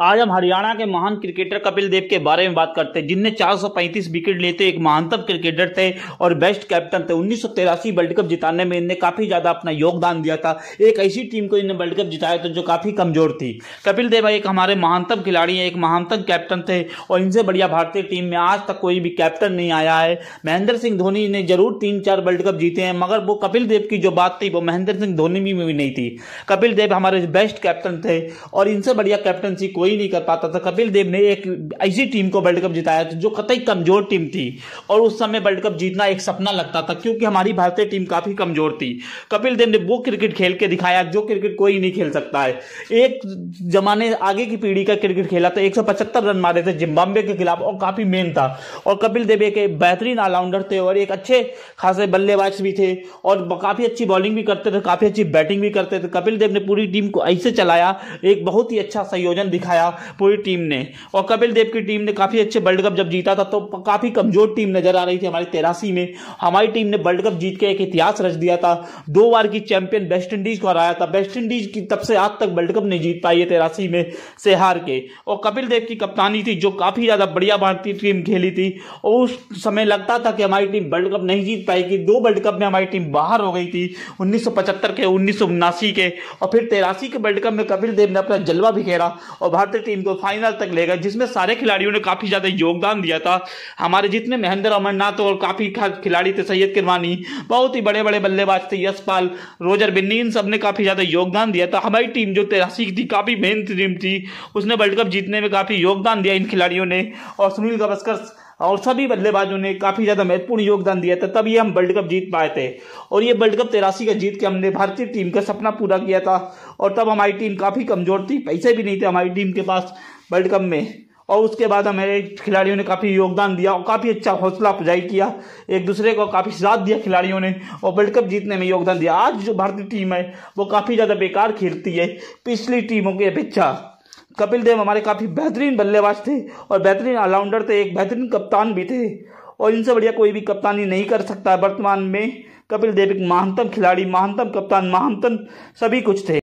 आज हम हरियाणा के महान क्रिकेटर कपिल देव के बारे में बात करते हैं जिनने 435 विकेट लेते एक महानतम क्रिकेटर थे और बेस्ट कैप्टन थे उन्नीस वर्ल्ड कप जिताने में इनने काफ़ी ज़्यादा अपना योगदान दिया था एक ऐसी टीम को इन्हें वर्ल्ड कप जिताया था जो काफ़ी कमज़ोर थी कपिल देव एक हमारे महानतम खिलाड़ी हैं एक महानतम कैप्टन थे और इनसे बढ़िया भारतीय टीम में आज तक कोई भी कैप्टन नहीं आया है महेंद्र सिंह धोनी ने जरूर तीन चार वर्ल्ड कप जीते हैं मगर वो कपिल देव की जो बात थी वो महेंद्र सिंह धोनी में भी नहीं थी कपिल देव हमारे बेस्ट कैप्टन थे और इनसे बढ़िया कैप्टनसी कोई कोई नहीं कर पाता था कपिल देव ने एक ऐसी टीम को वर्ल्ड कप जिताया था जो कतई कमजोर टीम थी और उस समय वर्ल्ड कप जीतना एक सपना लगता था क्योंकि हमारी भारतीय टीम काफी कमजोर थी कपिल देव ने वो क्रिकेट खेल के दिखाया जो क्रिकेट कोई नहीं खेल सकता है एक जमाने आगे की पीढ़ी का क्रिकेट खेला था एक रन मारे थे जिम्बाब्वे के खिलाफ और काफी मेन था और कपिल देव एक बेहतरीन ऑलराउंडर थे और एक अच्छे खासे बल्लेबाज भी थे और काफी अच्छी बॉलिंग भी करते थे काफी अच्छी बैटिंग भी करते थे कपिल देव ने पूरी टीम को ऐसे चलाया एक बहुत ही अच्छा संयोजन दिखाया दिखाया पूरी टीम ने और कपिल देव की टीम ने काफ़ी अच्छे वर्ल्ड कप जब जीता था तो काफ़ी कमज़ोर टीम नज़र आ रही थी हमारी तेरासी में हमारी टीम ने वर्ल्ड कप जीत के एक इतिहास रच दिया था दो बार की चैंपियन वेस्ट इंडीज़ को हराया था वेस्ट इंडीज़ की तब से आज तक वर्ल्ड कप नहीं जीत पाई है तेरासी में से हार के और कपिल देव की कप्तानी थी जो काफ़ी ज़्यादा बढ़िया भारतीय टीम खेली थी और उस समय लगता था कि हमारी टीम वर्ल्ड कप नहीं जीत पाएगी दो वर्ल्ड कप में हमारी टीम बाहर हो गई थी उन्नीस के उन्नीस के और फिर तेरासी के वर्ल्ड कप में कपिल देव ने अपना जलवा बिखेरा और भारत भारतीय टीम को फाइनल तक ले गए जिसमें सारे खिलाड़ियों ने काफी ज्यादा योगदान दिया था हमारे जितने महेंद्र अमरनाथ और काफी खिलाड़ी थे सैयद किरवानी बहुत ही बड़े बड़े बल्लेबाज थे यशपाल रोजर बिन्नी इन सब ने काफी ज्यादा योगदान दिया था हमारी टीम जो तेरासी थी काफी मेहनत टीम थी उसने वर्ल्ड कप जीतने में काफी योगदान दिया इन खिलाड़ियों ने और सुनील गावस्कर और सभी बल्लेबाजों ने काफ़ी ज़्यादा महत्वपूर्ण योगदान दिया था तभी हम वर्ल्ड कप जीत पाए थे और ये वर्ल्ड कप तेरासी का जीत के हमने भारतीय टीम का सपना पूरा किया था और तब हमारी टीम काफ़ी कमज़ोर थी पैसे भी नहीं थे हमारी टीम के पास वर्ल्ड कप में और उसके बाद हमारे खिलाड़ियों ने काफ़ी योगदान दिया और काफ़ी अच्छा हौसला अफजाई किया एक दूसरे को काफ़ी साथ दिया खिलाड़ियों ने और वर्ल्ड कप जीतने में योगदान दिया आज जो भारतीय टीम है वो काफ़ी ज़्यादा बेकार खेलती है पिछली टीमों की अपेक्षा कपिल देव हमारे काफ़ी बेहतरीन बल्लेबाज थे और बेहतरीन ऑलराउंडर थे एक बेहतरीन कप्तान भी थे और इनसे बढ़िया कोई भी कप्तानी नहीं कर सकता वर्तमान में कपिल देव एक महानतम खिलाड़ी महानतम कप्तान महानतम सभी कुछ थे